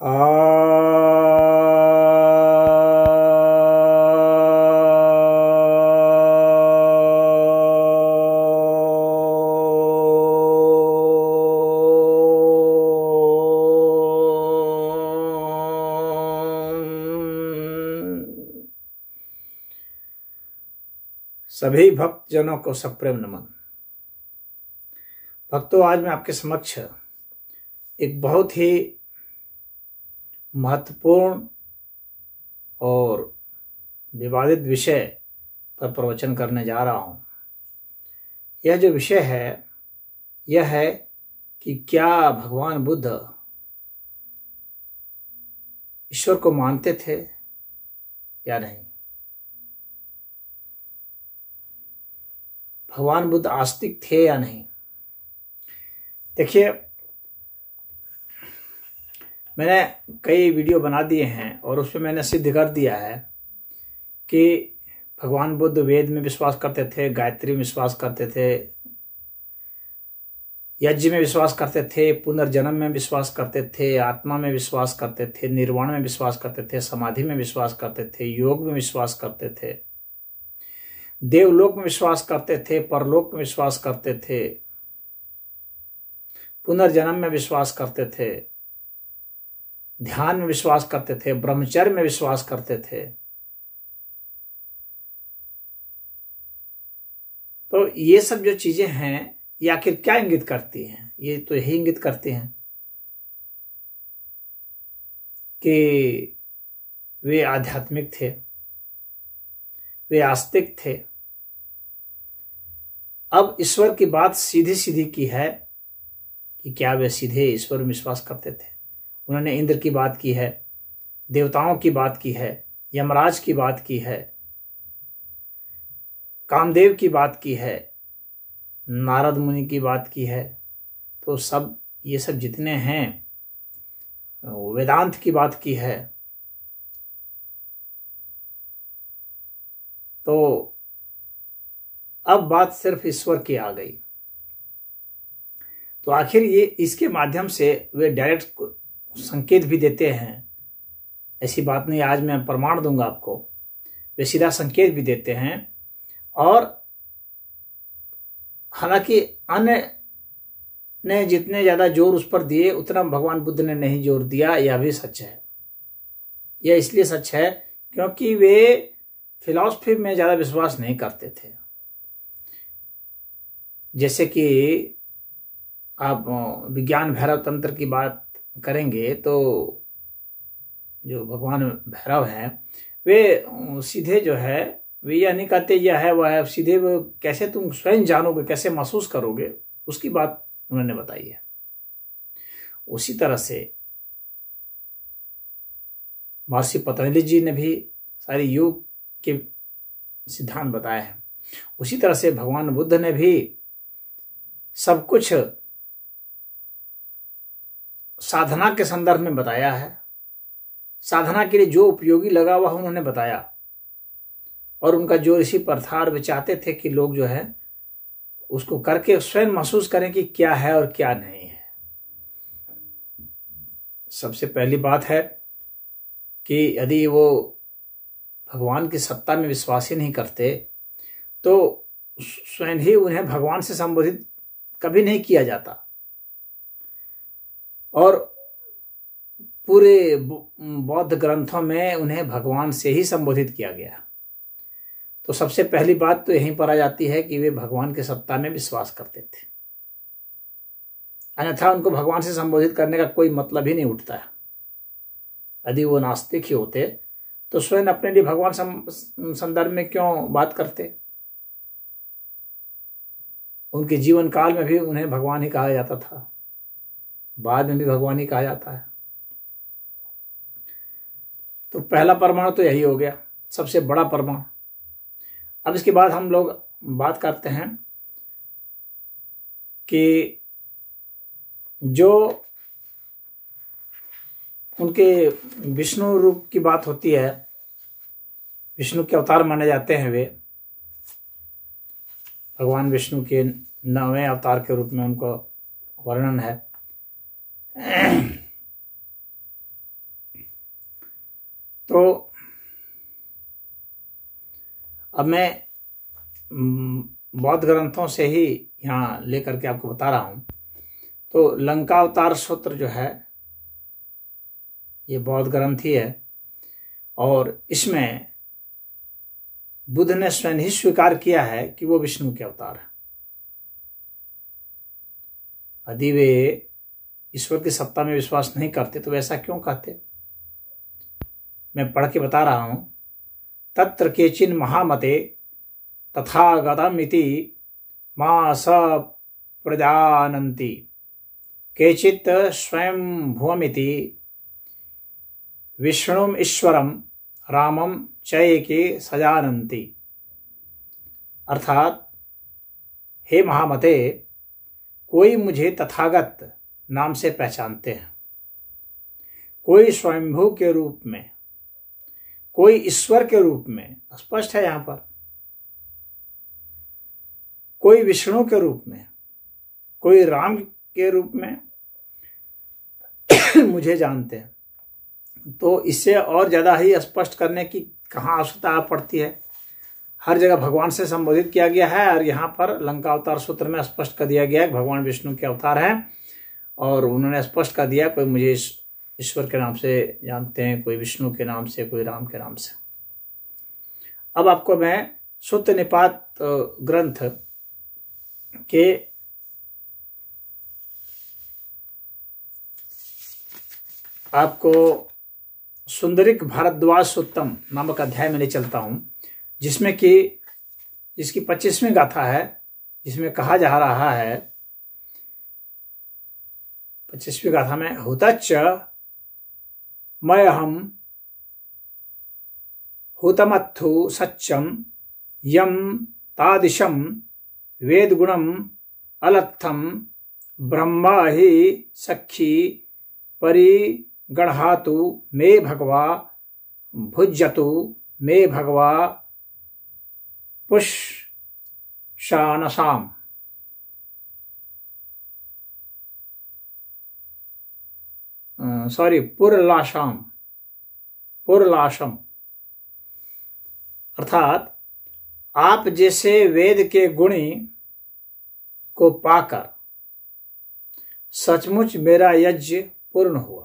सभी भक्तजनों को सप्रेम नमन भक्तों आज मैं आपके समक्ष एक बहुत ही महत्वपूर्ण और विवादित विषय पर प्रवचन करने जा रहा हूँ यह जो विषय है यह है कि क्या भगवान बुद्ध ईश्वर को मानते थे या नहीं भगवान बुद्ध आस्तिक थे या नहीं देखिए मैंने कई वीडियो बना दिए हैं और उसमें मैंने सिद्ध कर दिया है कि भगवान बुद्ध वेद में विश्वास करते थे गायत्री में विश्वास करते थे यज्ञ में विश्वास करते थे पुनर्जन्म में विश्वास करते थे आत्मा में विश्वास करते थे निर्वाण में विश्वास करते थे समाधि में विश्वास करते थे योग में विश्वास करते थे देवलोक में विश्वास करते थे परलोक में विश्वास करते थे पुनर्जन्म में विश्वास करते थे ध्यान में विश्वास करते थे ब्रह्मचर्य में विश्वास करते थे तो ये सब जो चीजें हैं ये आखिर क्या इंगित करती हैं ये तो यही इंगित करते हैं कि वे आध्यात्मिक थे वे आस्तिक थे अब ईश्वर की बात सीधी सीधी की है कि क्या वे सीधे ईश्वर में विश्वास करते थे उन्होंने इंद्र की बात की है देवताओं की बात की है यमराज की बात की है कामदेव की बात की है नारद मुनि की बात की है तो सब ये सब जितने हैं वेदांत की बात की है तो अब बात सिर्फ ईश्वर की आ गई तो आखिर ये इसके माध्यम से वे डायरेक्ट संकेत भी देते हैं ऐसी बात नहीं आज मैं प्रमाण दूंगा आपको वे सीधा संकेत भी देते हैं और हालांकि अन्य ने जितने ज़्यादा जोर उस पर दिए उतना भगवान बुद्ध ने नहीं जोर दिया यह भी सच है यह इसलिए सच है क्योंकि वे फिलॉसफी में ज़्यादा विश्वास नहीं करते थे जैसे कि आप विज्ञान भैरव तंत्र की बात करेंगे तो जो भगवान भैरव है वे सीधे जो है वे यह नहीं कहते यह है वह है सीधे वो कैसे तुम स्वयं जानोगे कैसे महसूस करोगे उसकी बात उन्होंने बताई है उसी तरह से महर्षि पतंजलि जी ने भी सारे योग के सिद्धांत बताए हैं उसी तरह से भगवान बुद्ध ने भी सब कुछ साधना के संदर्भ में बताया है साधना के लिए जो उपयोगी लगा हुआ उन्होंने बताया और उनका जो ऋषि प्रथार वे चाहते थे कि लोग जो है उसको करके स्वयं महसूस करें कि क्या है और क्या नहीं है सबसे पहली बात है कि यदि वो भगवान की सत्ता में विश्वास ही नहीं करते तो स्वयं ही उन्हें भगवान से संबोधित कभी नहीं किया जाता और पूरे बौद्ध ग्रंथों में उन्हें भगवान से ही संबोधित किया गया तो सबसे पहली बात तो यहीं पर आ जाती है कि वे भगवान के सत्ता में विश्वास करते थे अन्यथा उनको भगवान से संबोधित करने का कोई मतलब ही नहीं उठता यदि वो नास्तिक ही होते तो स्वयं अपने लिए भगवान संदर्भ में क्यों बात करते उनके जीवन काल में भी उन्हें भगवान ही कहा जाता था बाद में भी भगवान ही कहा जाता है तो पहला परमाणु तो यही हो गया सबसे बड़ा परमाणु अब इसके बाद हम लोग बात करते हैं कि जो उनके विष्णु रूप की बात होती है विष्णु के अवतार माने जाते हैं वे भगवान विष्णु के नवे अवतार के रूप में उनको वर्णन है तो अब मैं बौद्ध ग्रंथों से ही यहाँ लेकर के आपको बता रहा हूं तो लंका अवतार सूत्र जो है ये बौद्ध ग्रंथ ही है और इसमें बुद्ध ने स्वयं ही स्वीकार किया है कि वो विष्णु के अवतार है अधिवे ईश्वर की सत्ता में विश्वास नहीं करते तो वैसा क्यों कहते मैं पढ़ के बता रहा हूं तत्र केचिन महामते तथा गति माँ स प्रजानती केचित स्वयं भूमिति विष्णु ईश्वरम रामम चैके सजानती अर्थात हे महामते कोई मुझे तथागत नाम से पहचानते हैं कोई स्वयंभू के रूप में कोई ईश्वर के रूप में स्पष्ट है यहां पर कोई विष्णु के रूप में कोई राम के रूप में मुझे जानते हैं तो इससे और ज़्यादा ही स्पष्ट करने की कहां आवश्यकता पड़ती है हर जगह भगवान से संबोधित किया गया है और यहां पर लंका अवतार सूत्र में स्पष्ट कर दिया गया है भगवान विष्णु के अवतार हैं और उन्होंने स्पष्ट कर दिया कोई मुझे ईश्वर के नाम से जानते हैं कोई विष्णु के नाम से कोई राम के नाम से अब आपको मैं सुत निपात ग्रंथ के आपको सुंदरिक भारद्वाज सूत्रम नामक अध्याय में ले चलता हूं जिसमें कि जिसकी पच्चीसवीं गाथा है जिसमें कहा जा रहा है पच्चीसवीं गाथा में हुतच मय हम हुतमत्थु सच्चम यम तादिशम वेद गुणम अलत्थम ब्रह्मा ही सखी परिगढ़ातु मे भगवा भुज्यतु मे भगवा पुष्षानसाम सॉरी पुरलाशाम पुरलाशम अर्थात आप जैसे वेद के गुणी को पाकर सचमुच मेरा यज्ञ पूर्ण हुआ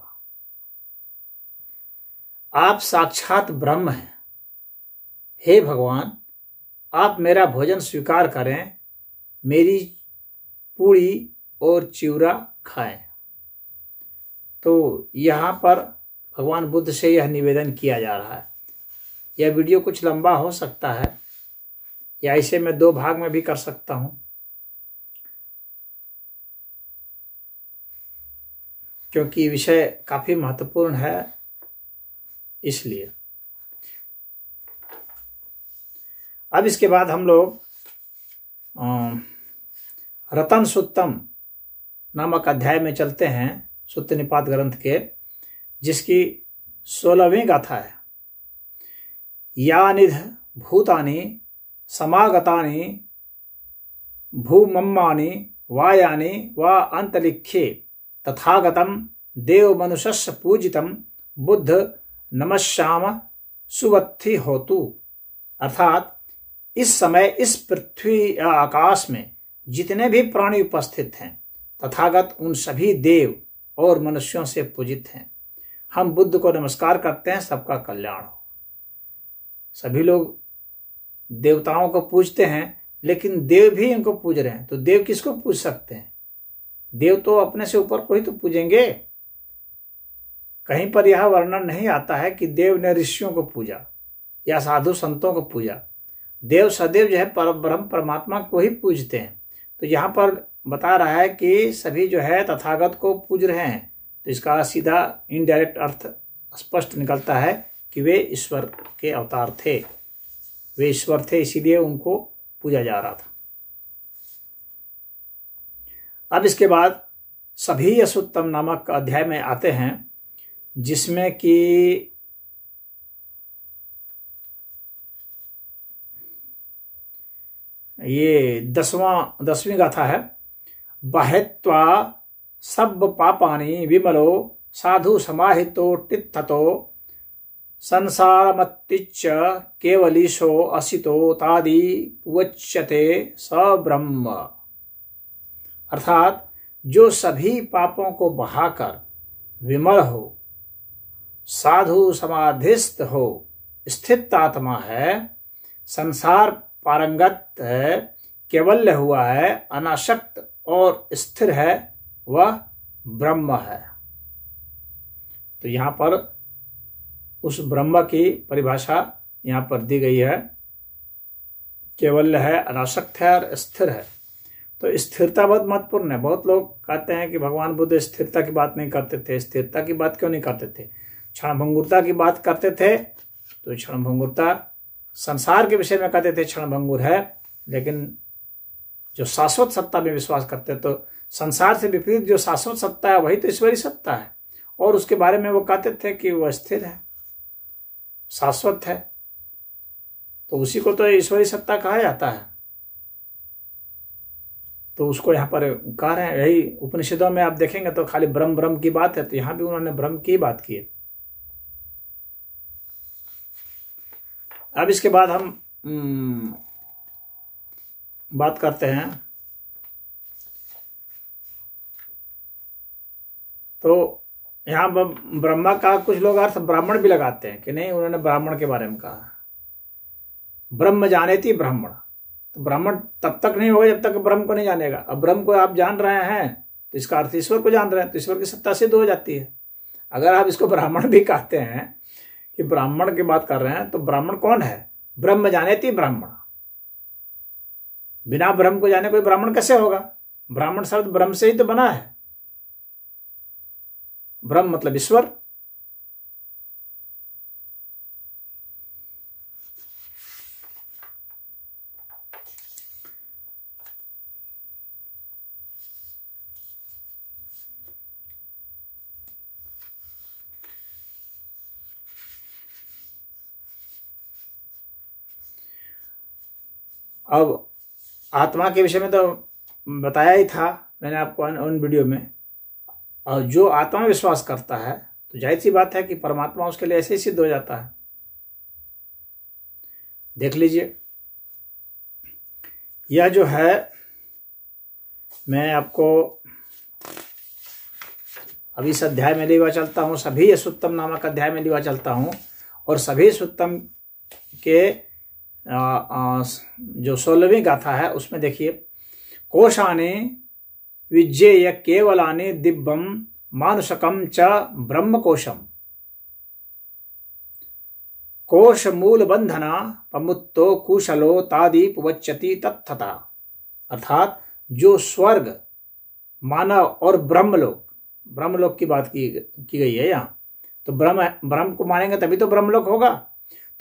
आप साक्षात ब्रह्म हैं हे भगवान आप मेरा भोजन स्वीकार करें मेरी पूड़ी और चिवरा खाएं तो यहाँ पर भगवान बुद्ध से यह निवेदन किया जा रहा है यह वीडियो कुछ लंबा हो सकता है या इसे मैं दो भाग में भी कर सकता हूँ क्योंकि विषय काफ़ी महत्वपूर्ण है इसलिए अब इसके बाद हम लोग रतन सुत्तम नामक अध्याय में चलते हैं निपात ग्रंथ के जिसकी सोलहवीं गाथा है या निध भूतानि समागता भूमम्मा वायानि वा अंतलिख्ये तथागतम देव मनुष्य पूजितम बुद्ध नमश्याम सुवत्थि होतु अर्थात इस समय इस पृथ्वी या आकाश में जितने भी प्राणी उपस्थित हैं तथागत उन सभी देव और मनुष्यों से पूजित हैं हम बुद्ध को नमस्कार करते हैं सबका कल्याण हो सभी लोग देवताओं को पूजते हैं लेकिन देव भी इनको पूज रहे हैं तो देव किसको पूज सकते हैं देव तो अपने से ऊपर को ही तो पूजेंगे कहीं पर यह वर्णन नहीं आता है कि देव ने ऋषियों को पूजा या साधु संतों को पूजा देव सदैव जो है पर ब्रह्म परमात्मा को ही पूजते हैं तो यहाँ पर बता रहा है कि सभी जो है तथागत को पूज रहे हैं तो इसका सीधा इनडायरेक्ट अर्थ स्पष्ट निकलता है कि वे ईश्वर के अवतार थे वे ईश्वर थे इसीलिए उनको पूजा जा रहा था अब इसके बाद सभी यशोत्तम नामक अध्याय में आते हैं जिसमें कि ये दसवां दसवीं गाथा है बहत्वा सब पापानि विमलो साधु समाहितो टित्थतो संसारमत्तिच्च केवलीशो असितो तादि उच्यते स ब्रह्म अर्थात जो सभी पापों को बहाकर विमल हो साधु समाधिस्त हो स्थित आत्मा है संसार पारंगत है केवल हुआ है अनाशक्त और स्थिर है वह ब्रह्म है तो यहां पर उस ब्रह्म की परिभाषा यहां पर दी गई है केवल है अनाशक्त है और स्थिर है तो स्थिरता बहुत महत्वपूर्ण है बहुत लोग कहते हैं कि भगवान बुद्ध स्थिरता की बात नहीं करते थे स्थिरता की बात क्यों नहीं करते थे भंगुरता की बात करते थे तो भंगुरता संसार के विषय में कहते थे भंगुर है लेकिन जो शाश्वत सत्ता में विश्वास करते हैं तो संसार से विपरीत जो शाश्वत सत्ता है वही तो ईश्वरी सत्ता है और उसके बारे में वो कहते थे कि वह स्थिर है शाश्वत है तो उसी को तो ईश्वरी सत्ता कहा जाता है तो उसको यहाँ पर कह रहे हैं यही उपनिषदों में आप देखेंगे तो खाली ब्रह्म ब्रह्म की बात है तो यहां भी उन्होंने ब्रह्म की बात की है अब इसके बाद हम हम्म, बात करते हैं तो यहाँ ब्रह्मा का कुछ लोग अर्थ ब्राह्मण भी लगाते हैं कि नहीं उन्होंने ब्राह्मण के बारे में कहा ब्रह्म जाने थी ब्राह्मण तो ब्राह्मण तब तक नहीं होगा जब तक ब्रह्म को नहीं जानेगा अब ब्रह्म को आप जान रहे हैं तो इसका अर्थ ईश्वर को जान रहे हैं तो ईश्वर की सत्ता सिद्ध हो जाती है अगर आप इसको ब्राह्मण भी कहते हैं कि ब्राह्मण की बात कर रहे हैं तो ब्राह्मण कौन है ब्रह्म जाने थी ब्राह्मण बिना ब्रह्म को जाने कोई ब्राह्मण कैसे होगा ब्राह्मण शब्द ब्रह्म से ही तो बना है ब्रह्म मतलब ईश्वर अब आत्मा के विषय में तो बताया ही था मैंने आपको उन वीडियो में और जो आत्मा विश्वास करता है तो जाहिर सी बात है कि परमात्मा उसके लिए ऐसे ही सिद्ध हो जाता है देख लीजिए यह जो है मैं आपको अभी इस अध्याय में लेवा चलता हूँ सभी यशोत्तम नामक अध्याय में लेवा चलता हूँ और सभी सुत्तम के जो सोलहवीं गाथा है उसमें देखिए कोशाने विज्ञेय केवलाने दिव्यम मानुषकम च ब्रह्म कोशम कोश मूल बंधना पमुत्तो कुशलो तादीप वच्यति तत्थता अर्थात जो स्वर्ग मानव और ब्रह्मलोक ब्रह्मलोक की बात की की गई है यहाँ तो ब्रह्म ब्रह्म को मानेंगे तभी तो ब्रह्मलोक होगा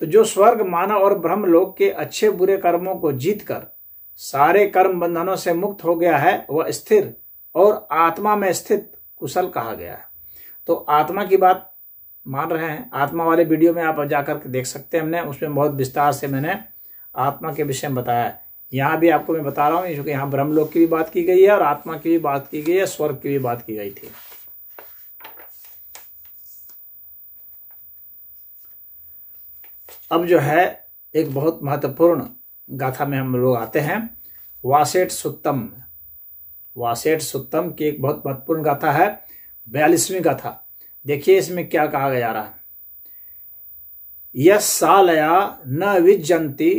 तो जो स्वर्ग मानव और ब्रह्म लोक के अच्छे बुरे कर्मों को जीतकर सारे कर्म बंधनों से मुक्त हो गया है वह स्थिर और आत्मा में स्थित कुशल कहा गया है तो आत्मा की बात मान रहे हैं आत्मा वाले वीडियो में आप जाकर के देख सकते हैं हमने उसमें बहुत विस्तार से मैंने आत्मा के विषय में बताया है यहाँ भी आपको मैं बता रहा हूँ क्योंकि यहाँ ब्रह्मलोक की भी बात की गई है और आत्मा की भी बात की गई है स्वर्ग की भी बात की गई थी अब जो है एक बहुत महत्वपूर्ण गाथा में हम लोग आते हैं वासेठ सुत्तम वासेठ सुत्तम की एक बहुत महत्वपूर्ण गाथा है बयालीसवीं गाथा देखिए इसमें क्या कहा गया रहा है यह सालया न विजंती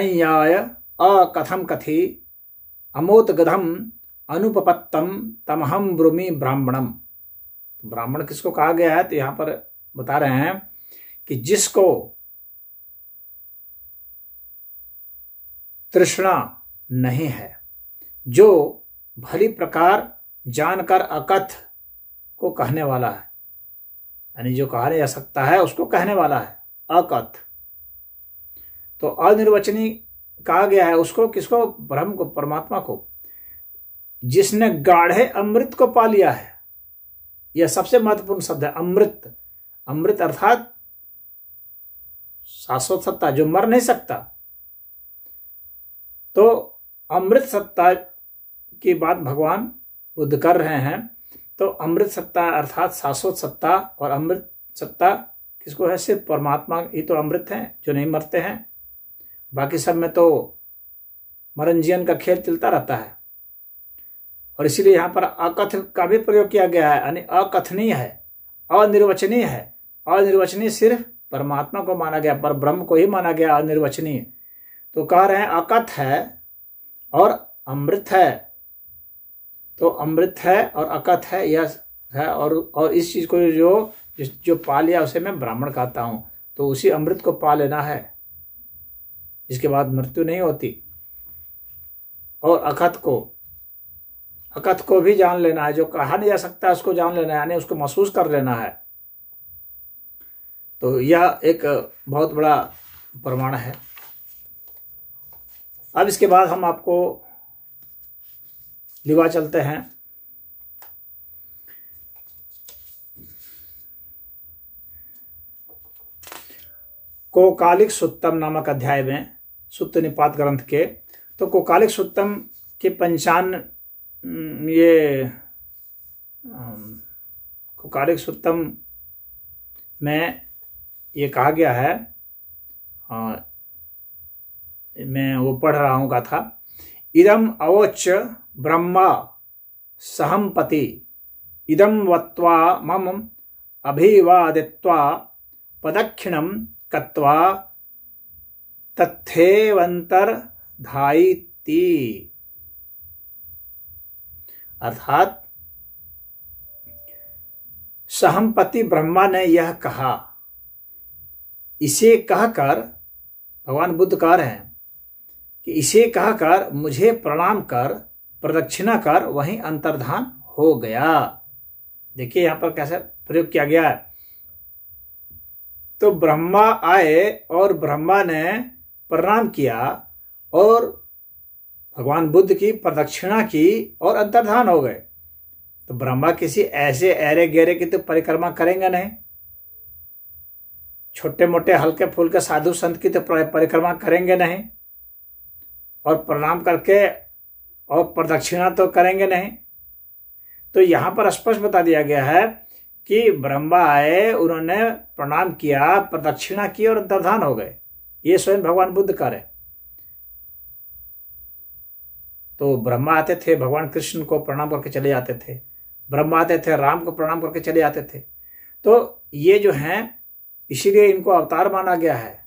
अय्याय अकथम कथि अमोतगधम अनुपपत्तम तमहम ब्रूमि ब्राह्मणम तो ब्राह्मण किसको कहा गया है तो यहाँ पर बता रहे हैं कि जिसको तृष्णा नहीं है जो भली प्रकार जानकर अकथ को कहने वाला है यानी जो कहा जा सकता है उसको कहने वाला है अकथ तो अनिर्वचनी कहा गया है उसको किसको ब्रह्म को परमात्मा को जिसने गाढ़े अमृत को पा लिया है यह सबसे महत्वपूर्ण शब्द है अमृत अमृत अर्थात शाश्वत सत्ता जो मर नहीं सकता तो अमृत सत्ता की बात भगवान बुद्ध कर रहे हैं तो अमृत सत्ता अर्थात शाश्वत सत्ता और अमृत सत्ता किसको है सिर्फ परमात्मा ही तो अमृत हैं जो नहीं मरते हैं बाकी सब में तो मरंजियन का खेल चलता रहता है और इसीलिए यहाँ पर अकथ का भी प्रयोग किया गया है यानी अकथनीय है अनिर्वचनीय है अनिर्वचनीय सिर्फ परमात्मा को माना गया पर ब्रह्म को ही माना गया अनिर्वचनीय तो कह रहे हैं अकथ है और अमृत है तो अमृत है और अकथ है यह है और और इस चीज को जो जो पा लिया उसे मैं ब्राह्मण कहता हूं तो उसी अमृत को पा लेना है इसके बाद मृत्यु नहीं होती और अकथ को अकथ को भी जान लेना है जो कहा नहीं जा सकता उसको जान लेना है यानी उसको महसूस कर लेना है तो यह एक बहुत बड़ा प्रमाण है अब इसके बाद हम आपको लिवा चलते हैं कोकालिक सुत्तम नामक अध्याय में सुत्त निपात ग्रंथ के तो कोकालिक सुत्तम के पंचान ये कोकालिक सुत्तम में ये कहा गया है मैं वो पढ़ रहा हूँ कथा इदम अवोच ब्रह्मा सहम पति इदम वत्वा मम अभिवादित्वा पदक्षिणम कत्वा धाई अर्थात सहमपति ब्रह्मा ने यह कहा इसे कहकर भगवान बुद्ध कह रहे हैं कि इसे कहकर मुझे प्रणाम कर प्रदक्षिणा कर वहीं अंतर्धान हो गया देखिए यहां पर कैसे प्रयोग किया गया है तो ब्रह्मा आए और ब्रह्मा ने प्रणाम किया और भगवान बुद्ध की प्रदक्षिणा की और अंतर्धान हो गए तो ब्रह्मा किसी ऐसे ऐरे गहरे की तो परिक्रमा करेंगे नहीं छोटे मोटे हल्के फुल्के साधु संत की तो परिक्रमा करेंगे नहीं और प्रणाम करके और प्रदक्षिणा तो करेंगे नहीं तो यहाँ पर स्पष्ट बता दिया गया है कि ब्रह्मा आए उन्होंने प्रणाम किया प्रदक्षिणा की और अंतर्धान हो गए ये स्वयं भगवान बुद्ध करे तो ब्रह्मा आते थे भगवान कृष्ण को प्रणाम करके चले जाते थे ब्रह्मा आते थे राम को प्रणाम करके चले जाते थे तो ये जो हैं इसीलिए इनको अवतार माना गया है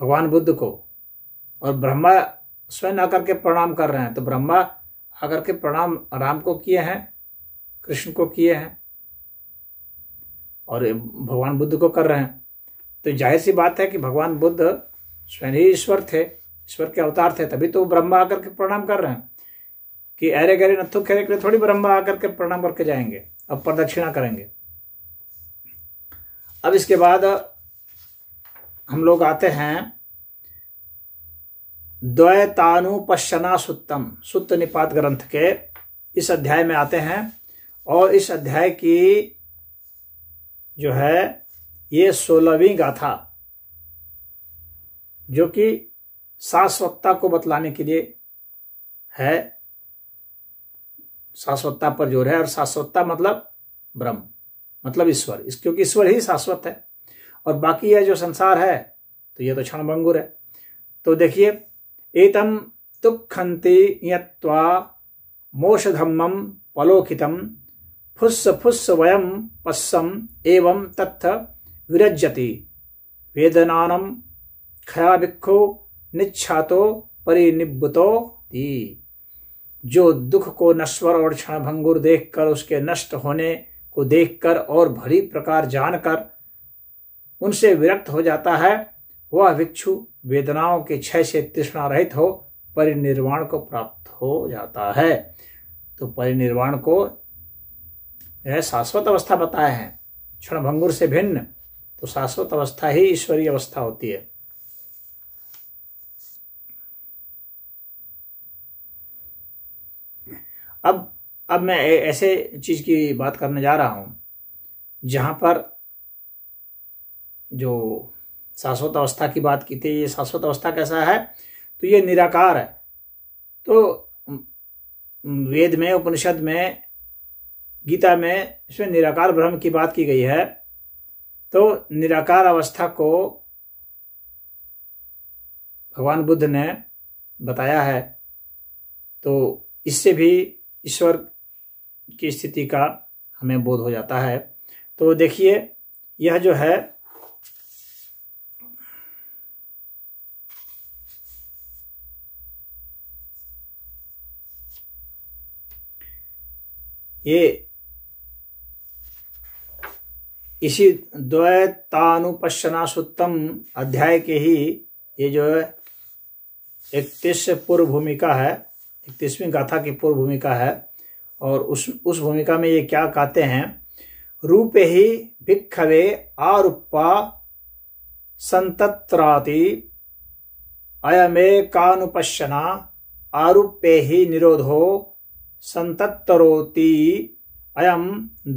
भगवान बुद्ध को और ब्रह्मा स्वयं आकर के प्रणाम कर रहे हैं तो ब्रह्मा आकर के प्रणाम राम को किए हैं कृष्ण को किए हैं और भगवान बुद्ध को कर रहे हैं तो जाहिर सी बात है कि भगवान बुद्ध स्वयं ही ईश्वर थे ईश्वर के अवतार थे तभी तो ब्रह्मा आकर के प्रणाम कर रहे हैं कि अरे गहरे नत्थु खेरे के लिए थोड़ी ब्रह्मा आकर के प्रणाम करके जाएंगे अब प्रदक्षिणा करेंगे अब इसके बाद हम लोग आते हैं द्वैतानुपशना सुत्तम सुत्त निपात ग्रंथ के इस अध्याय में आते हैं और इस अध्याय की जो है ये सोलहवीं गाथा जो कि शाश्वतता को बतलाने के लिए है शाश्वतता पर जोर है और शाश्वतता मतलब ब्रह्म मतलब ईश्वर इस क्योंकि ईश्वर ही शाश्वत है और बाकी यह जो संसार है तो यह तो क्षणभंगुर है तो देखिए एतं तुक्खन्ति यत्त्वा मोषधम्मं पलोकितं फुस्स फुस्स वयं पस्सम् एवं तत्थ विरज्यति वेदनानं खयाभिक्खो निच्छातो परिनिब्बुतो ती जो दुख को नश्वर और देख कर उसके नष्ट होने को देखकर और भरी प्रकार जानकर उनसे विरक्त हो जाता है वह भिक्षु वेदनाओं के क्षय से तृष्णा रहित हो परिनिर्वाण को प्राप्त हो जाता है तो परिनिर्वाण को यह शाश्वत अवस्था बताए हैं क्षण भंगुर से भिन्न तो शाश्वत अवस्था ही ईश्वरीय अवस्था होती है अब अब मैं ऐसे चीज की बात करने जा रहा हूं जहां पर जो शाश्वत अवस्था की बात की थी ये शाश्वत अवस्था कैसा है तो ये निराकार है तो वेद में उपनिषद में गीता में इसमें निराकार ब्रह्म की बात की गई है तो निराकार अवस्था को भगवान बुद्ध ने बताया है तो इससे भी ईश्वर की स्थिति का हमें बोध हो जाता है तो देखिए यह जो है ये इसी द्वैतानुपशनासुत्तम अध्याय के ही ये जो है इकतीस पूर्व भूमिका है इकतीसवीं गाथा की पूर्व भूमिका है और उस उस भूमिका में ये क्या कहते हैं रूप ही भिक्खवे आरूपा संतत्राति अयमे आरूपे ही निरोधो संतत्तरोति अयम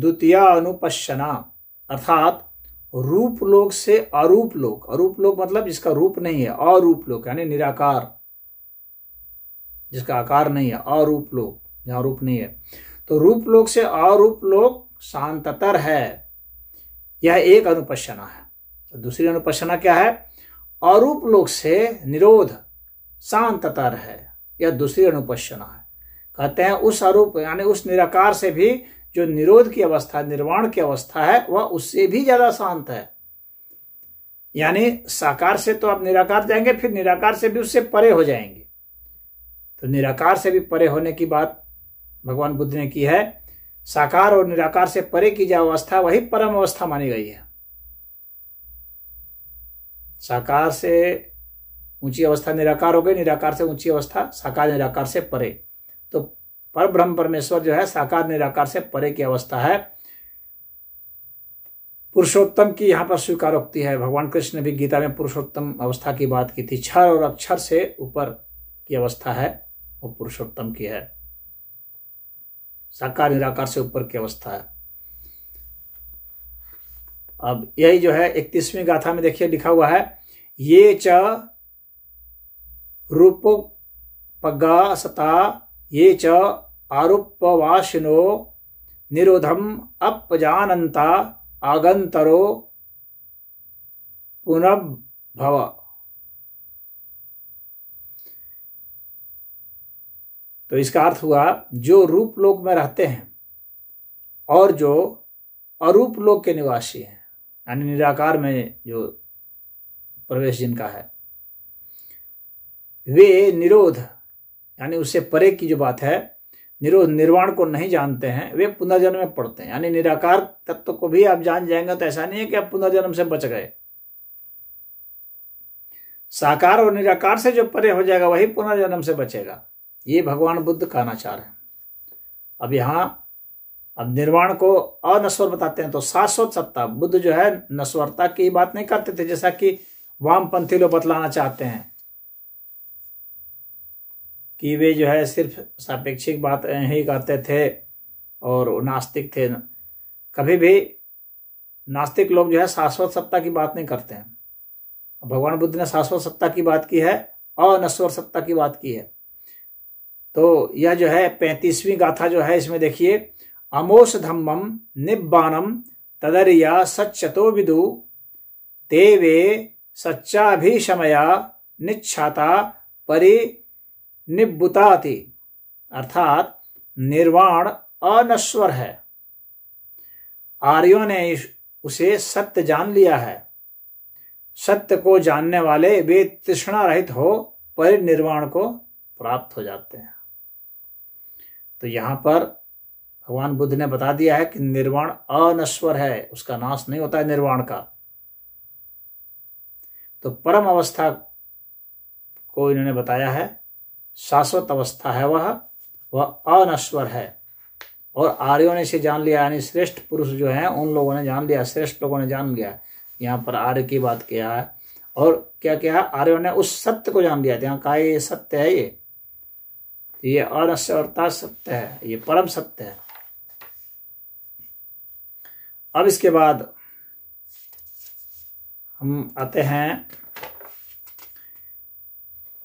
द्वितीय अर्थात रूप लोक से अरूप लोक अरूप लोक मतलब जिसका रूप नहीं है अरूप लोक यानी निराकार जिसका आकार नहीं है अरूप लोक जहां रूप नहीं है तो रूप लोक से अरूप लोक शांततर है यह एक अनुपश्यना है तो दूसरी अनुपश्यना क्या है अरूप लोक से निरोध शांततर है यह दूसरी अनुपश्यना है कहते हैं उस अरूप यानी उस निराकार से भी जो निरोध की अवस्था निर्वाण की अवस्था है वह उससे भी ज्यादा शांत है यानी साकार से तो आप निराकार जाएंगे फिर निराकार से भी उससे परे हो जाएंगे तो निराकार से भी परे होने की बात भगवान बुद्ध ने की है साकार और निराकार से परे की जो अवस्था वही परम अवस्था मानी गई है साकार से ऊंची अवस्था निराकार हो गई निराकार से ऊंची अवस्था साकार निराकार से परे तो पर ब्रह्म परमेश्वर जो है साकार निराकार से परे की अवस्था है पुरुषोत्तम की यहाँ पर स्वीकारोक्ति है भगवान कृष्ण ने भी गीता में पुरुषोत्तम अवस्था की बात की थी क्षर और अक्षर से ऊपर की अवस्था है वो पुरुषोत्तम की है साकार निराकार से ऊपर की अवस्था है अब यही जो है इकतीसवीं गाथा में देखिए लिखा हुआ है ये च रूप पगा सता ये च आरुपवाशिनो निरोधम अपजानता आगंतरो पुनर्भव तो इसका अर्थ हुआ जो रूप लोक में रहते हैं और जो अरूप लोक के निवासी हैं यानी निराकार में जो प्रवेश जिनका है वे निरोध यानी उससे परे की जो बात है निरो निर्वाण को नहीं जानते हैं वे पुनर्जन्म में पड़ते हैं यानी निराकार तत्व को भी आप जान जाएंगे तो ऐसा नहीं है कि आप पुनर्जन्म से बच गए साकार और निराकार से जो परे हो जाएगा वही पुनर्जन्म से बचेगा ये भगवान बुद्ध का अनाचार है अब यहां अब निर्वाण को अनश्वर बताते हैं तो शाश्वत सत्ता बुद्ध जो है नश्वरता की बात नहीं करते थे जैसा कि वामपंथी लोग बतलाना चाहते हैं कि वे जो है सिर्फ सापेक्षिक बात ही करते थे और नास्तिक थे कभी भी नास्तिक लोग जो है शाश्वत सत्ता की बात नहीं करते हैं भगवान बुद्ध ने शाश्वत सत्ता की बात की है और नश्वर सत्ता की बात की है तो यह जो है पैंतीसवीं गाथा जो है इसमें देखिए अमोष धम्मम निब्बानम तदरिया सच्चतो विदु ते वे सच्चाभिशमया निच्छाता परि निब्बुताति अर्थात निर्वाण अनश्वर है आर्यों ने उसे सत्य जान लिया है सत्य को जानने वाले वे तृष्णा रहित हो निर्वाण को प्राप्त हो जाते हैं तो यहां पर भगवान बुद्ध ने बता दिया है कि निर्वाण अनश्वर है उसका नाश नहीं होता है निर्वाण का तो परम अवस्था को इन्होंने बताया है शाश्वत अवस्था है वह वह अनश्वर है और आर्यों ने इसे जान लिया यानी श्रेष्ठ पुरुष जो हैं उन लोगों ने जान लिया श्रेष्ठ लोगों ने जान लिया यहाँ पर आर्य की बात किया है और क्या क्या आर्यों ने उस सत्य को जान लिया यहाँ कहा ये सत्य है ये तो ये अनश्वरता सत्य है ये परम सत्य है अब इसके बाद हम आते हैं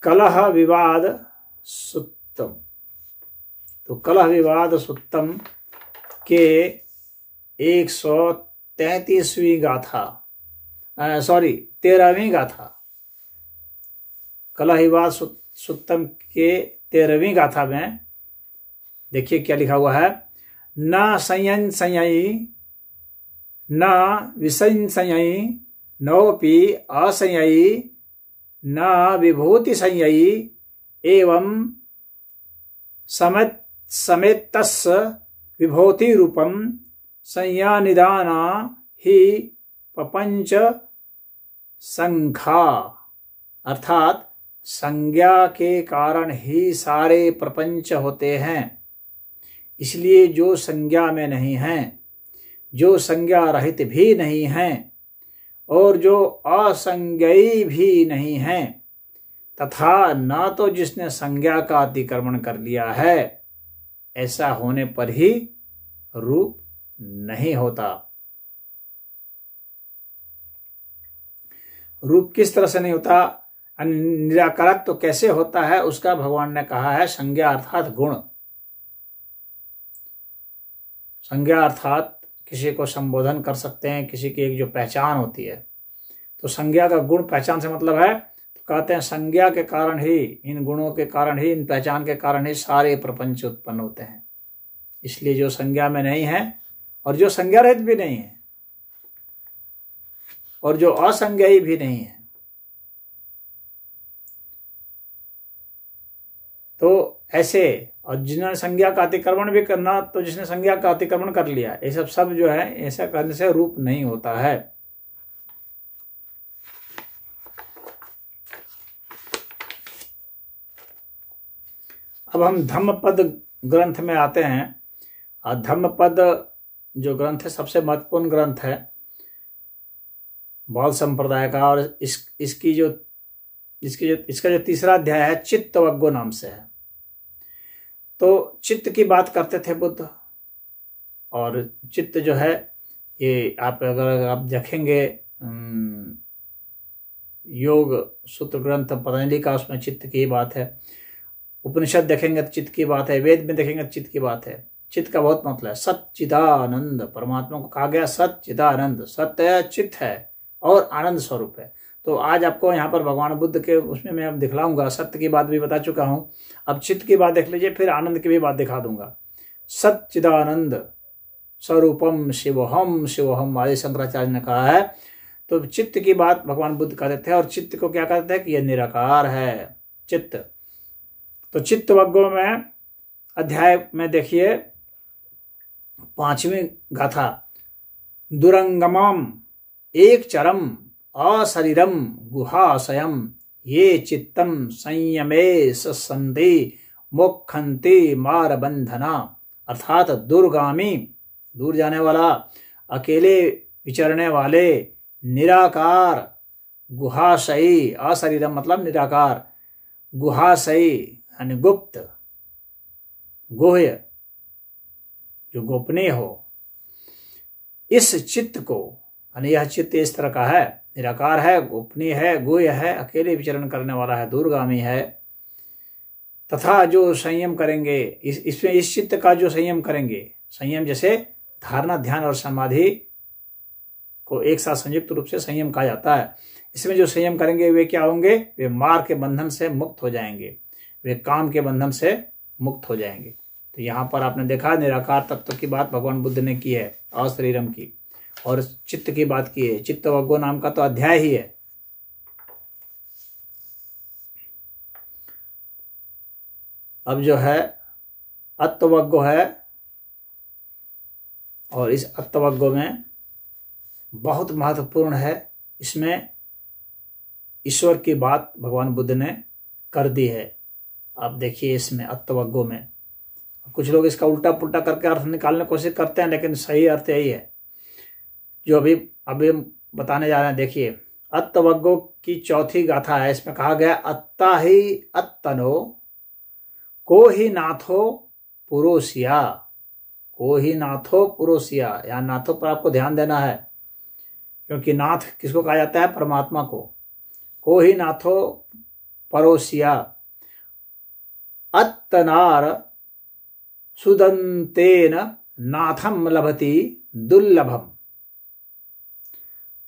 कलह विवाद सुत्तम तो कलह विवाद सुत्तम के एक सौ तैतीसवीं गाथा सॉरी तेरहवीं गाथा कलह विवाद सुत्तम के तेरहवीं गाथा में देखिए क्या लिखा हुआ है न संयन संयी न विसंयी संयी नोपि असंयी न विभूति संयी एवं समेत समेत विभूति रूपम संयानिदाना ही पपंच संघा अर्थात संज्ञा के कारण ही सारे प्रपंच होते हैं इसलिए जो संज्ञा में नहीं हैं जो संज्ञा रहित भी नहीं हैं और जो असंज्ञी भी नहीं हैं तथा ना तो जिसने संज्ञा का अतिक्रमण कर लिया है ऐसा होने पर ही रूप नहीं होता रूप किस तरह से नहीं होता निराकारक तो कैसे होता है उसका भगवान ने कहा है संज्ञा अर्थात गुण संज्ञा अर्थात किसी को संबोधन कर सकते हैं किसी की एक जो पहचान होती है तो संज्ञा का गुण पहचान से मतलब है कहते हैं संज्ञा के कारण ही इन गुणों के कारण ही इन पहचान के कारण ही सारे प्रपंच उत्पन्न होते हैं इसलिए जो संज्ञा में नहीं है और जो संज्ञा रहित भी नहीं है और जो असंज्ञाई भी नहीं है तो ऐसे और जिन्होंने संज्ञा का अतिक्रमण भी करना तो जिसने संज्ञा का अतिक्रमण कर लिया ये सब सब जो है ऐसा करने से रूप नहीं होता है अब हम धम्मपद ग्रंथ में आते हैं और धम्मपद जो ग्रंथ है सबसे महत्वपूर्ण ग्रंथ है बौद्ध संप्रदाय का और इस इसकी जो इसकी जो इसका जो तीसरा अध्याय है चित्त नाम से है तो चित्त की बात करते थे बुद्ध और चित्त जो है ये आप अगर आप देखेंगे योग सूत्र ग्रंथ पतंजलि का उसमें चित्त की बात है उपनिषद देखेंगे तो चित्त की बात है वेद में देखेंगे तो चित्त की बात है चित्त का बहुत मतलब है सच्चिदानंद परमात्मा को कहा गया सच्चिदानंद सत्य चित्त है और आनंद स्वरूप है तो आज आपको यहाँ पर भगवान बुद्ध के उसमें मैं अब दिखलाऊंगा सत्य की बात भी बता चुका हूँ अब चित्त की बात देख लीजिए फिर आनंद की भी बात दिखा दूंगा सच्चिदानंद स्वरूपम शिवहम शिवहम आदि शंकराचार्य ने कहा है तो चित्त की बात भगवान बुद्ध कहते थे और चित्त को क्या कहते हैं कि यह निराकार है चित्त तो चित्त वग्गो में अध्याय में देखिए पांचवी गाथा दुरंगम एक चरम अशरीरम गुहाशयम ये चित्तम संयमे संधि मोक्षंते मार बंधना अर्थात दुर्गामी दूर जाने वाला अकेले विचरने वाले निराकार गुहाशयी अशरीरम मतलब निराकार गुहाशयी गुप्त गोह्य जो गोपनीय हो इस चित्त को यह चित्त इस तरह का है निराकार है गोपनीय है गोह्य है अकेले विचरण करने वाला है दूरगामी है तथा जो संयम करेंगे इस इसमें इस चित्त का जो संयम करेंगे संयम जैसे धारणा ध्यान और समाधि को एक साथ संयुक्त रूप से संयम कहा जाता है इसमें जो संयम करेंगे वे क्या होंगे वे मार के बंधन से मुक्त हो जाएंगे वे तो काम के बंधन से मुक्त हो जाएंगे तो यहाँ पर आपने देखा निराकार तत्व की बात भगवान बुद्ध ने की है अशरीरम की और चित्त की बात की है चित्त वगो नाम का तो अध्याय ही है अब जो है अत्वज्ञ है और इस अत्वज्ञ में बहुत महत्वपूर्ण है इसमें ईश्वर की बात भगवान बुद्ध ने कर दी है आप देखिए इसमें अतवगो में कुछ लोग इसका उल्टा पुल्टा करके अर्थ निकालने की कोशिश करते हैं लेकिन सही अर्थ यही है जो अभी अभी हम बताने जा रहे हैं देखिए अतवगो की चौथी गाथा है इसमें कहा गया अत्ता ही अतनो को ही नाथो पुरुषिया को ही नाथो पुरुषिया या नाथों पर आपको ध्यान देना है क्योंकि नाथ किसको कहा जाता है परमात्मा को को ही नाथो परोसिया अत्तनार सुदंतेन नाथम लभती दुर्लभम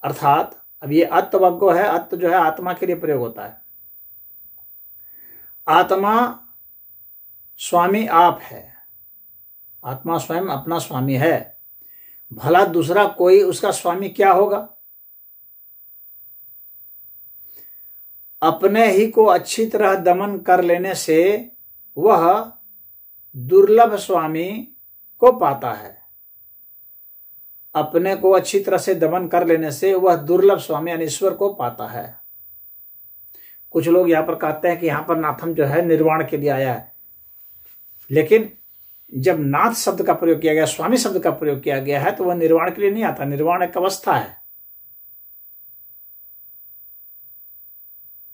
अर्थात अब ये वग्गो है अत्त जो है आत्मा के लिए प्रयोग होता है आत्मा स्वामी आप है आत्मा स्वयं अपना स्वामी है भला दूसरा कोई उसका स्वामी क्या होगा अपने ही को अच्छी तरह दमन कर लेने से वह दुर्लभ स्वामी को पाता है अपने को अच्छी तरह से दमन कर लेने से वह दुर्लभ स्वामी ईश्वर को पाता है कुछ लोग यहां पर कहते हैं कि यहां पर नाथम जो है निर्वाण के लिए आया है लेकिन जब नाथ शब्द का प्रयोग किया गया स्वामी शब्द का प्रयोग किया गया है तो वह निर्वाण के लिए नहीं आता निर्वाण एक अवस्था है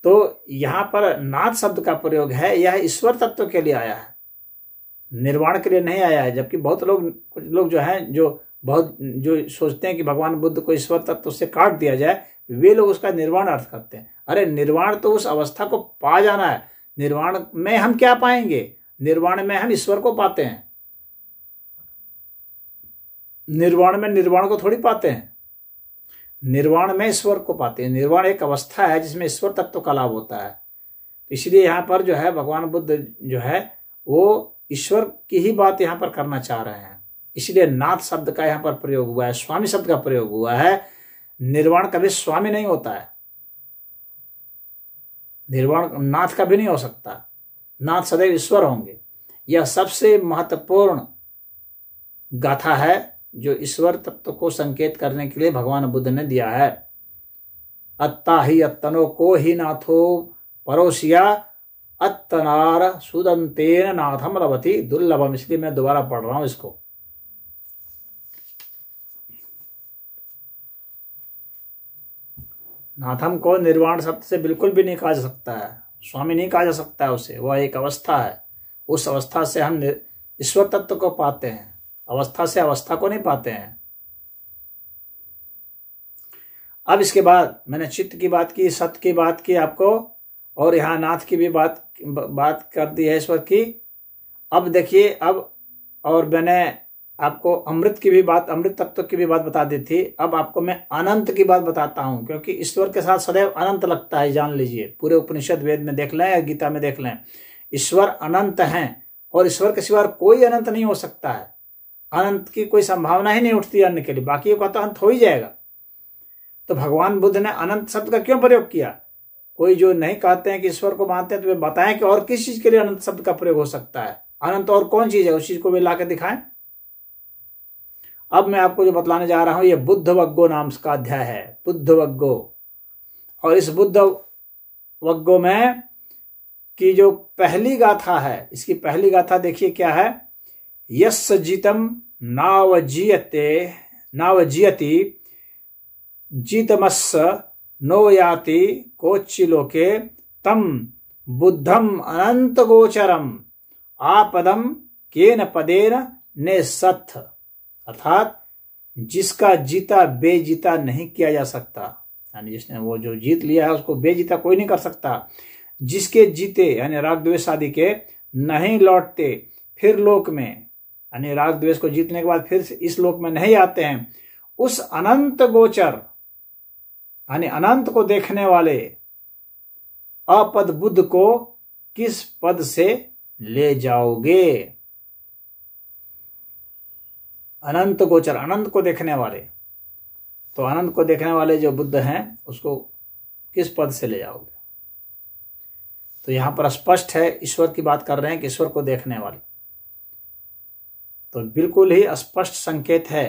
तो यहाँ पर नाथ शब्द का प्रयोग है यह ईश्वर तत्व के लिए आया है निर्वाण के लिए नहीं आया है जबकि बहुत लोग कुछ लोग जो हैं जो बहुत जो सोचते हैं कि भगवान बुद्ध को ईश्वर तत्व से काट दिया जाए वे लोग उसका निर्वाण अर्थ करते हैं अरे निर्वाण तो उस अवस्था को पा जाना है निर्वाण में हम क्या पाएंगे निर्वाण में हम ईश्वर को पाते हैं निर्वाण में निर्वाण को थोड़ी पाते हैं निर्वाण में ईश्वर को पाते हैं निर्वाण एक अवस्था है जिसमें ईश्वर तत्व का लाभ होता है तो इसलिए यहाँ पर जो है भगवान बुद्ध जो है वो ईश्वर की ही बात यहाँ पर करना चाह रहे हैं इसलिए नाथ शब्द का यहाँ पर प्रयोग हुआ है स्वामी शब्द का प्रयोग हुआ है निर्वाण कभी स्वामी नहीं होता है निर्वाण नाथ का भी नहीं हो सकता नाथ सदैव ईश्वर होंगे यह सबसे महत्वपूर्ण गाथा है जो ईश्वर तत्व को संकेत करने के लिए भगवान बुद्ध ने दिया है अत्ता ही अत्तनो को ही नाथो परोसिया अत्तनार सुदंतेन नाथम रवती दुर्लभम इसलिए मैं दोबारा पढ़ रहा हूं इसको नाथम को निर्वाण शब्द से बिल्कुल भी नहीं कहा जा सकता है स्वामी नहीं कहा जा सकता है उसे वह एक अवस्था है उस अवस्था से हम ईश्वर तत्व को पाते हैं अवस्था से अवस्था को नहीं पाते हैं अब इसके बाद मैंने चित्त की बात की सत्य की बात की आपको और यहां नाथ की भी बात बात कर दी है ईश्वर की अब देखिए अब और मैंने आपको अमृत की भी बात अमृत तत्व की भी बात बता दी थी अब आपको मैं अनंत की बात बताता हूं क्योंकि ईश्वर के साथ सदैव अनंत लगता है जान लीजिए पूरे उपनिषद वेद में देख लें या गीता में देख लें ईश्वर अनंत हैं और ईश्वर के सिवा कोई अनंत नहीं हो सकता है अनंत की कोई संभावना ही नहीं उठती अन्न के लिए बाकी का तो अंत हो ही जाएगा तो भगवान बुद्ध ने अनंत शब्द का क्यों प्रयोग किया कोई जो नहीं कहते हैं कि ईश्वर को मानते हैं तो वे बताएं कि और किस चीज के लिए अनंत शब्द का प्रयोग हो सकता है अनंत और कौन चीज है उस चीज को वे लाके दिखाएं अब मैं आपको जो बतलाने जा रहा हूं यह बुद्ध वग्गो नाम का अध्याय है बुद्ध वग्गो और इस बुद्ध वग्गो में की जो पहली गाथा है इसकी पहली गाथा देखिए क्या है यस्सजितम नावजीयते नावजीयति जीतमस्स नोयाति कोच्चिलोके तम बुद्धम अनंतगोचरम आपदम केन पदेन ने सत्थ अर्थात जिसका जीता बेजीता नहीं किया जा सकता यानी जिसने वो जो जीत लिया है उसको बेजीता कोई नहीं कर सकता जिसके जीते यानी राग द्वेष आदि के नहीं लौटते फिर लोक में यानी राग द्वेष को जीतने के बाद फिर इस लोक में नहीं आते हैं उस अनंत गोचर यानी अनंत को देखने वाले अपद बुद्ध को किस पद से ले जाओगे अनंत गोचर अनंत को देखने वाले तो अनंत को देखने वाले जो बुद्ध हैं उसको किस पद से ले जाओगे तो यहां पर स्पष्ट है ईश्वर की बात कर रहे हैं कि ईश्वर को देखने वाले तो बिल्कुल ही स्पष्ट संकेत है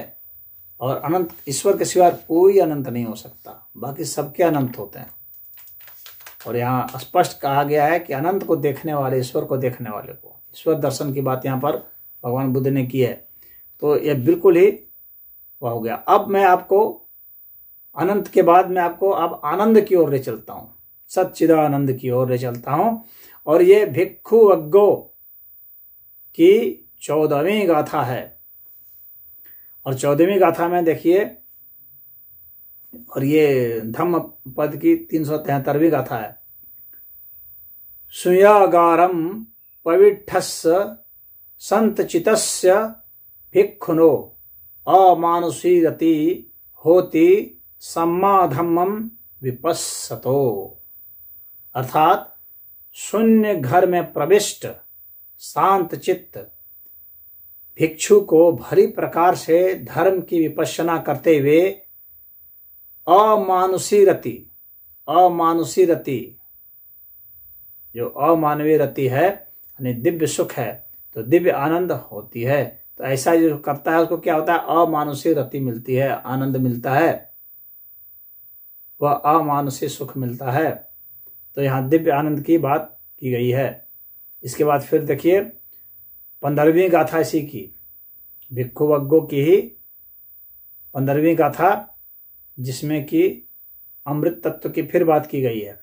और अनंत ईश्वर के सिवा कोई अनंत नहीं हो सकता बाकी सबके अनंत होते हैं और यहाँ स्पष्ट कहा गया है कि अनंत को देखने वाले ईश्वर को देखने वाले को ईश्वर दर्शन की बात यहाँ पर भगवान बुद्ध ने की है तो यह बिल्कुल ही वह हो गया अब मैं आपको अनंत के बाद मैं आपको अब आनंद की ओर ले चलता हूँ आनंद की ओर ले चलता हूँ और ये भिक्खु अग्गो की चौदहवीं गाथा है और चौदहवीं गाथा में देखिए और ये धम्म पद की तीन सौ तिहत्तरवीं गाथा है सुयागारम पविठस पविठस्य संतचितस्य भिक्षुनो गति होती सम्मा धम्मम विपस्सतो अर्थात शून्य घर में प्रविष्ट शांत चित्त भिक्षु को भरी प्रकार से धर्म की विपश्यना करते हुए अमानुषी रति अमानुषी रति जो अमानवीय रति है यानी दिव्य सुख है तो दिव्य आनंद होती है तो ऐसा जो करता है उसको क्या होता है अमानुषी रति मिलती है आनंद मिलता है वह अमानुषी सुख मिलता है तो यहां दिव्य आनंद की बात की गई है इसके बाद फिर देखिए पंद्रहवीं गाथा इसी की भिक्खु वग्गो की ही पंद्रहवीं गाथा जिसमें कि अमृत तत्व की फिर बात की गई है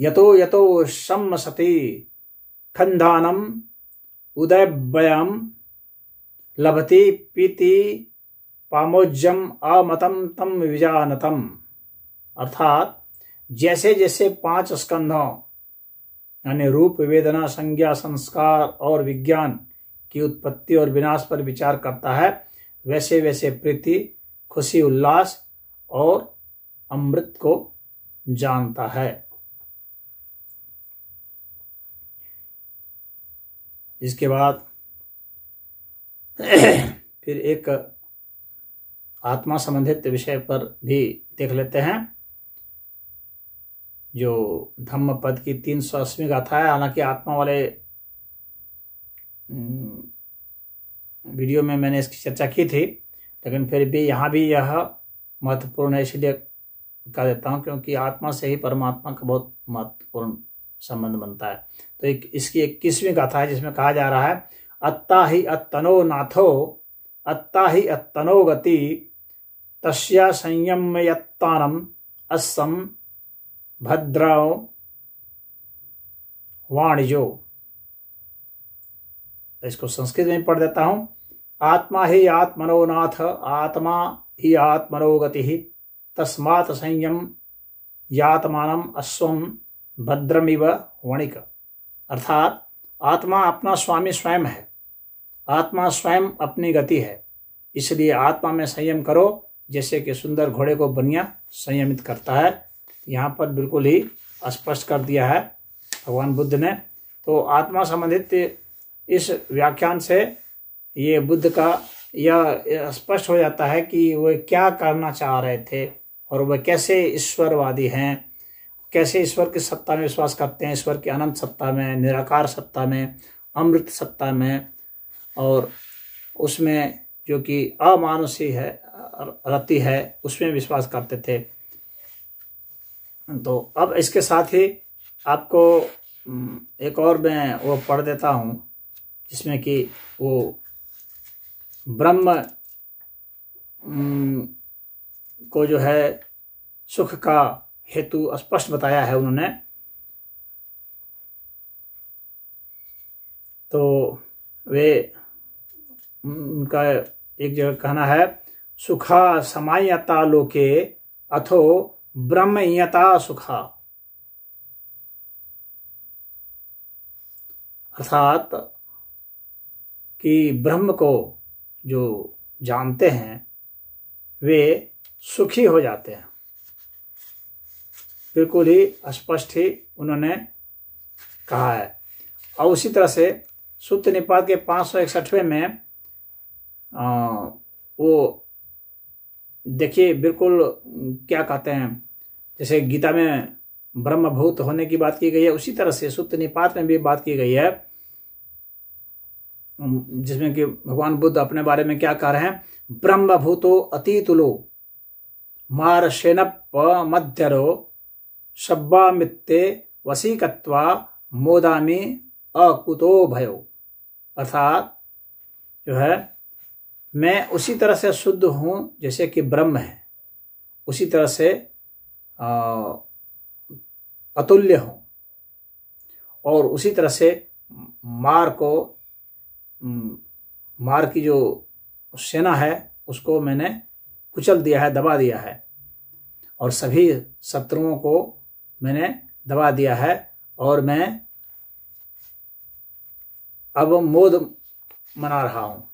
यतो यतो शम सती उदय व्यम लभति पीति पामोजम अमतम तम विजानतम अर्थात जैसे जैसे पांच स्कंधों यानी रूप वेदना संज्ञा संस्कार और विज्ञान की उत्पत्ति और विनाश पर विचार करता है वैसे वैसे प्रीति खुशी उल्लास और अमृत को जानता है इसके बाद फिर एक आत्मा संबंधित विषय पर भी देख लेते हैं जो धम्म पद की तीन सौ अस्वी गाथा है हालांकि आत्मा वाले वीडियो में मैंने इसकी चर्चा की थी लेकिन फिर भी यहाँ भी यह महत्वपूर्ण है इसलिए कह देता हूँ क्योंकि आत्मा से ही परमात्मा का बहुत महत्वपूर्ण संबंध बनता है तो एक इसकी इक्कीसवीं गाथा है जिसमें कहा जा रहा है अत्ता ही अत्तनो नाथो अत्ता ही अत्तनो गति तस्या यत्तानम असम भद्राओं वाणिजो इसको संस्कृत में पढ़ देता हूं आत्मा ही आत्मनोनाथ आत्मा ही आत्मनो गति तस्मात् संयम यातमानम अश्वम भद्रमिव वणिक अर्थात आत्मा अपना स्वामी स्वयं है आत्मा स्वयं अपनी गति है इसलिए आत्मा में संयम करो जैसे कि सुंदर घोड़े को बनिया संयमित करता है यहाँ पर बिल्कुल ही स्पष्ट कर दिया है भगवान बुद्ध ने तो आत्मा संबंधित इस व्याख्यान से ये बुद्ध का यह स्पष्ट हो जाता है कि वे क्या करना चाह रहे थे और वह कैसे ईश्वरवादी हैं कैसे ईश्वर की सत्ता में विश्वास करते हैं ईश्वर की अनंत सत्ता में निराकार सत्ता में अमृत सत्ता में और उसमें जो कि अमानुषी है रति है उसमें विश्वास करते थे तो अब इसके साथ ही आपको एक और मैं वो पढ़ देता हूँ जिसमें कि वो ब्रह्म को जो है सुख का हेतु स्पष्ट बताया है उन्होंने तो वे उनका एक जगह कहना है सुखा समायता लोके अथो ब्रह्मयता सुखा अर्थात कि ब्रह्म को जो जानते हैं वे सुखी हो जाते हैं बिल्कुल ही स्पष्ट ही उन्होंने कहा है और उसी तरह से सूत्र निपात के पांच सौ इकसठवें में आ, वो देखिए बिल्कुल क्या कहते हैं जैसे गीता में ब्रह्म भूत होने की बात की गई है उसी तरह से सुप्त निपात में भी बात की गई है जिसमें कि भगवान बुद्ध अपने बारे में क्या कह रहे हैं ब्रह्म भूतो अतीतुलो मारशेनप मध्यरो मित्ते वसीकत्वा मोदामी अकुतो भयो अर्थात जो है मैं उसी तरह से शुद्ध हूं जैसे कि ब्रह्म है उसी तरह से अतुल्य हो और उसी तरह से मार को मार की जो सेना है उसको मैंने कुचल दिया है दबा दिया है और सभी शत्रुओं को मैंने दबा दिया है और मैं अब मोद मना रहा हूँ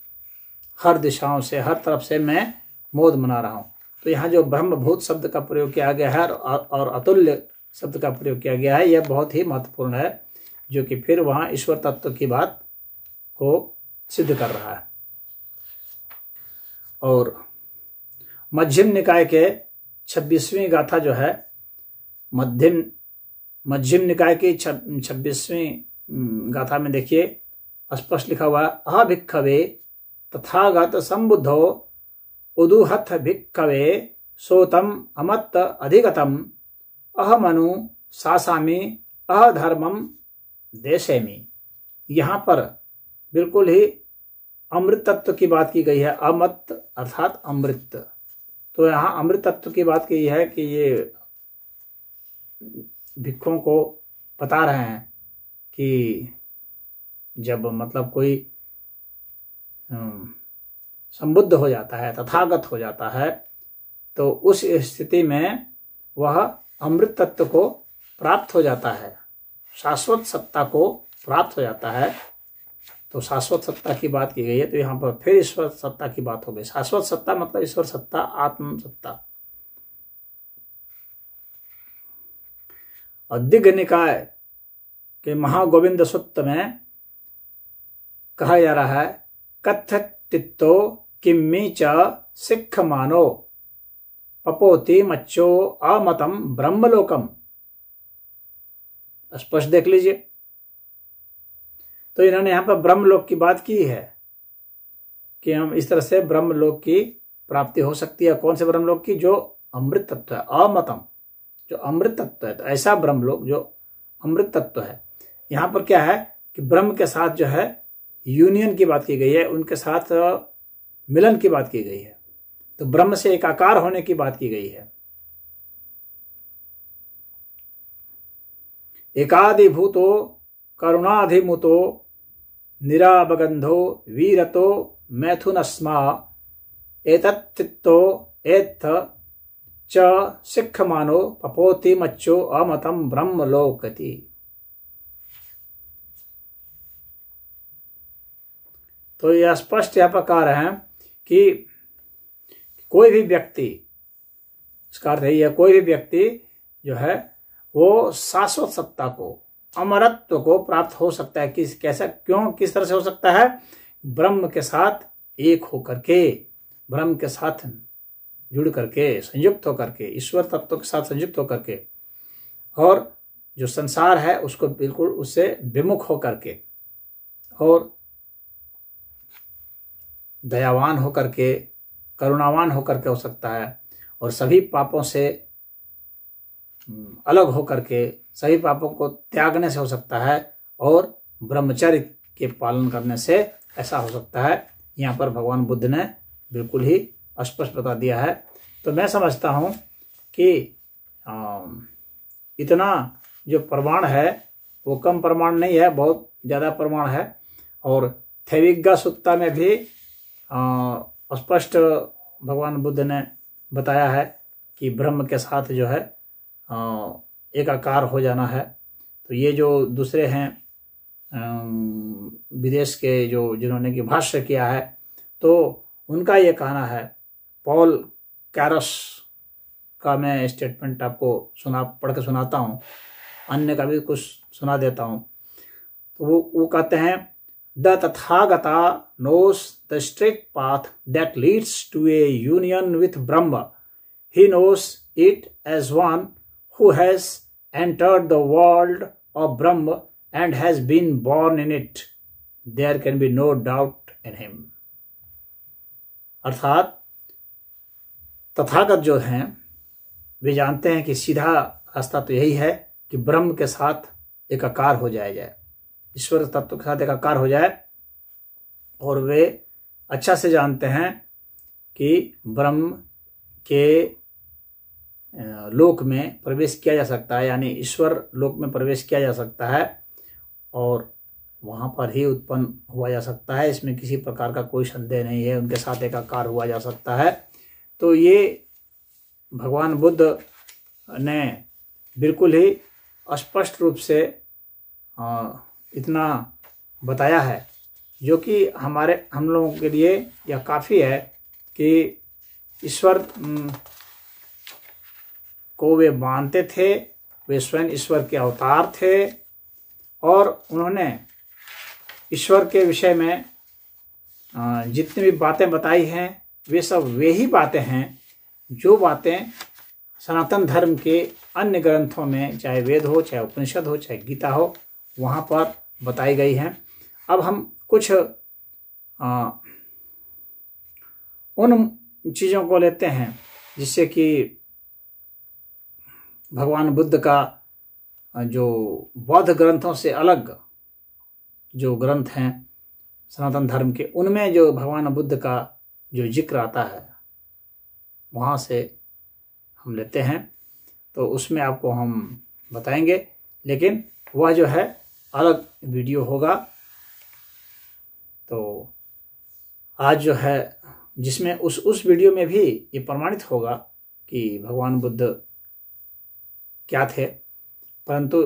हर दिशाओं से हर तरफ से मैं मोद मना रहा हूँ तो यहाँ जो ब्रह्मभूत शब्द का प्रयोग किया गया है और, अतुल्य शब्द का प्रयोग किया गया है यह बहुत ही महत्वपूर्ण है जो कि फिर वहाँ ईश्वर तत्व की बात को सिद्ध कर रहा है और मध्यम निकाय के छब्बीसवीं गाथा जो है मध्यम मध्यम निकाय की छब्बीसवीं गाथा में देखिए स्पष्ट लिखा हुआ अभिक्खवे तथागत संबुद्धो उदुहत भिक्खवे सोतम अमत्त अधिगतम अहमनु सासामी अहधर्मम देशेमी यहाँ पर बिल्कुल ही अमृत तत्व की बात की गई है अमत अर्थात अमृत तो यहाँ अमृत तत्व की बात की है कि ये भिक्खों को बता रहे हैं कि जब मतलब कोई संबुद्ध हो जाता है तथागत हो जाता है तो उस स्थिति में वह अमृत तत्व को प्राप्त हो जाता है शाश्वत सत्ता को प्राप्त हो जाता है तो शाश्वत सत्ता की बात की गई है तो यहाँ पर फिर ईश्वर सत्ता की बात हो गई शाश्वत सत्ता मतलब ईश्वर सत्ता आत्म सत्ता और निकाय के महागोविंद सूत्र में कहा जा रहा है कथ तित्तो किम्मी च सिक्खमानो पपोति मच्चो आमतम ब्रह्मलोकम स्पष्ट देख लीजिए तो इन्होंने यहां पर ब्रह्मलोक की बात की है कि हम इस तरह से ब्रह्मलोक की प्राप्ति हो सकती है कौन से ब्रह्मलोक की जो अमृत तत्व है अमतम जो अमृत तत्व है तो ऐसा ब्रह्मलोक जो अमृत तत्व है यहां पर क्या है कि ब्रह्म के साथ जो है यूनियन की बात की गई है उनके साथ मिलन की बात की गई है तो ब्रह्म से एक आकार होने की बात की गई है एकाधिभूतो करुणाधिमुतो निराबगंधो वीरतो मैथुनस्मा एतत्थितो एत्थ च मानो पपोति मच्चो अमतम ब्रह्म लोकति तो यह स्पष्ट यह प्रकार है कि कोई भी व्यक्ति इसका अर्थ है कोई भी व्यक्ति जो है वो शाश्वत सत्ता को अमरत्व को प्राप्त हो सकता है किस कैसा क्यों किस तरह से हो सकता है ब्रह्म के साथ एक होकर के ब्रह्म के साथ जुड़ करके संयुक्त होकर के ईश्वर तत्व के साथ संयुक्त होकर के और जो संसार है उसको बिल्कुल उससे विमुख होकर के और दयावान होकर के करुणावान होकर के हो सकता है और सभी पापों से अलग होकर के सभी पापों को त्यागने से हो सकता है और ब्रह्मचर्य के पालन करने से ऐसा हो सकता है यहाँ पर भगवान बुद्ध ने बिल्कुल ही स्पष्ट बता दिया है तो मैं समझता हूँ कि इतना जो प्रमाण है वो कम प्रमाण नहीं है बहुत ज़्यादा प्रमाण है और थैविज्ञा सुत्ता में भी स्पष्ट भगवान बुद्ध ने बताया है कि ब्रह्म के साथ जो है एक आकार हो जाना है तो ये जो दूसरे हैं विदेश के जो जिन्होंने कि भाष्य किया है तो उनका ये कहना है पॉल कैरस का मैं स्टेटमेंट आपको सुना पढ़ के सुनाता हूँ अन्य का भी कुछ सुना देता हूँ तो वो वो कहते हैं the Tathagata knows the straight path that leads to a union with Brahma he knows it as one who has entered the world of Brahma and has been born in it there can be no doubt in him अर्थात तथागत जो हैं वे जानते हैं कि सीधा रास्ता तो यही है कि ब्रह्म के साथ एकाकार हो जाया जाए ईश्वर तत्व तो के साथ एकाकार हो जाए और वे अच्छा से जानते हैं कि ब्रह्म के लोक में प्रवेश किया जा सकता है यानी ईश्वर लोक में प्रवेश किया जा सकता है और वहाँ पर ही उत्पन्न हुआ जा सकता है इसमें किसी प्रकार का कोई संदेह नहीं है उनके साथ एकाकार हुआ जा सकता है तो ये भगवान बुद्ध ने बिल्कुल ही स्पष्ट रूप से आ, इतना बताया है जो कि हमारे हम लोगों के लिए यह काफ़ी है कि ईश्वर को वे मानते थे वे स्वयं ईश्वर के अवतार थे और उन्होंने ईश्वर के विषय में जितनी भी बातें बताई हैं वे सब वे ही बातें हैं जो बातें सनातन धर्म के अन्य ग्रंथों में चाहे वेद हो चाहे उपनिषद हो चाहे गीता हो वहाँ पर बताई गई हैं अब हम कुछ आ, उन चीज़ों को लेते हैं जिससे कि भगवान बुद्ध का जो बौद्ध ग्रंथों से अलग जो ग्रंथ हैं सनातन धर्म के उनमें जो भगवान बुद्ध का जो जिक्र आता है वहाँ से हम लेते हैं तो उसमें आपको हम बताएंगे लेकिन वह जो है अलग वीडियो होगा तो आज जो है जिसमें उस उस वीडियो में भी ये प्रमाणित होगा कि भगवान बुद्ध क्या थे परंतु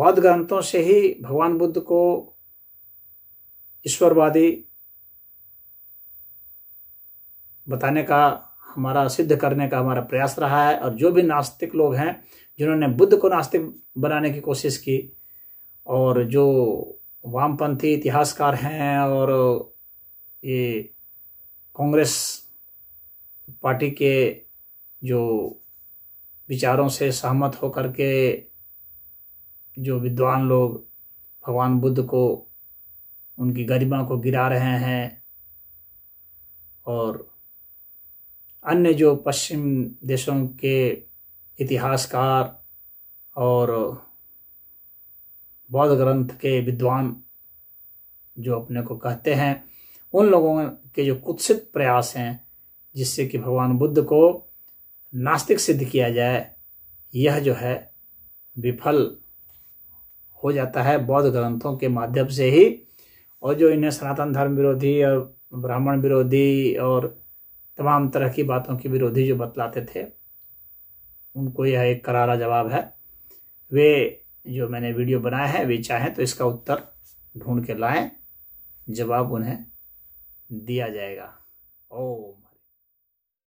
बौद्ध ग्रंथों से ही भगवान बुद्ध को ईश्वरवादी बताने का हमारा सिद्ध करने का हमारा प्रयास रहा है और जो भी नास्तिक लोग हैं जिन्होंने बुद्ध को नास्तिक बनाने की कोशिश की और जो वामपंथी इतिहासकार हैं और ये कांग्रेस पार्टी के जो विचारों से सहमत होकर के जो विद्वान लोग भगवान बुद्ध को उनकी गरिमा को गिरा रहे हैं और अन्य जो पश्चिम देशों के इतिहासकार और बौद्ध ग्रंथ के विद्वान जो अपने को कहते हैं उन लोगों के जो कुत्सित प्रयास हैं जिससे कि भगवान बुद्ध को नास्तिक सिद्ध किया जाए यह जो है विफल हो जाता है बौद्ध ग्रंथों के माध्यम से ही और जो इन्हें सनातन धर्म विरोधी और ब्राह्मण विरोधी और तमाम तरह की बातों के विरोधी जो बतलाते थे उनको यह एक करारा जवाब है वे जो मैंने वीडियो बनाया है वे चाहें तो इसका उत्तर ढूंढ के लाएं जवाब उन्हें दिया जाएगा ओम